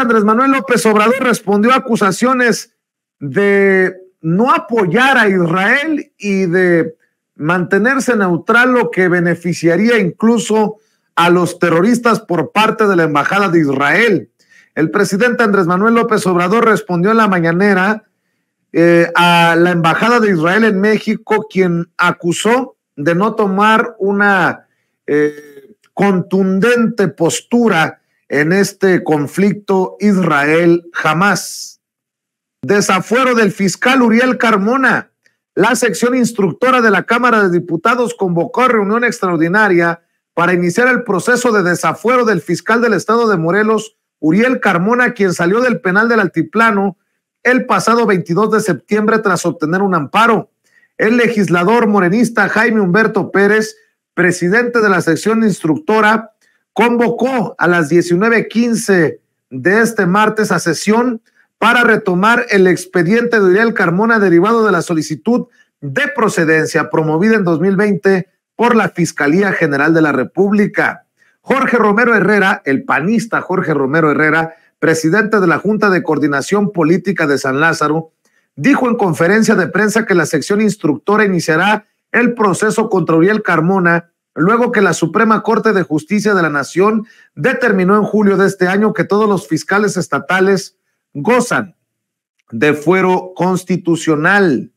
Andrés Manuel López Obrador respondió a acusaciones de no apoyar a Israel y de mantenerse neutral, lo que beneficiaría incluso a los terroristas por parte de la Embajada de Israel. El presidente Andrés Manuel López Obrador respondió en la mañanera eh, a la Embajada de Israel en México, quien acusó de no tomar una eh, contundente postura en este conflicto Israel jamás. Desafuero del fiscal Uriel Carmona. La sección instructora de la Cámara de Diputados convocó a reunión extraordinaria para iniciar el proceso de desafuero del fiscal del estado de Morelos, Uriel Carmona, quien salió del penal del Altiplano el pasado 22 de septiembre tras obtener un amparo. El legislador morenista Jaime Humberto Pérez, presidente de la sección instructora, convocó a las 19.15 de este martes a sesión para retomar el expediente de Uriel Carmona derivado de la solicitud de procedencia promovida en 2020 por la Fiscalía General de la República. Jorge Romero Herrera, el panista Jorge Romero Herrera, presidente de la Junta de Coordinación Política de San Lázaro, dijo en conferencia de prensa que la sección instructora iniciará el proceso contra Uriel Carmona luego que la Suprema Corte de Justicia de la Nación determinó en julio de este año que todos los fiscales estatales gozan de fuero constitucional.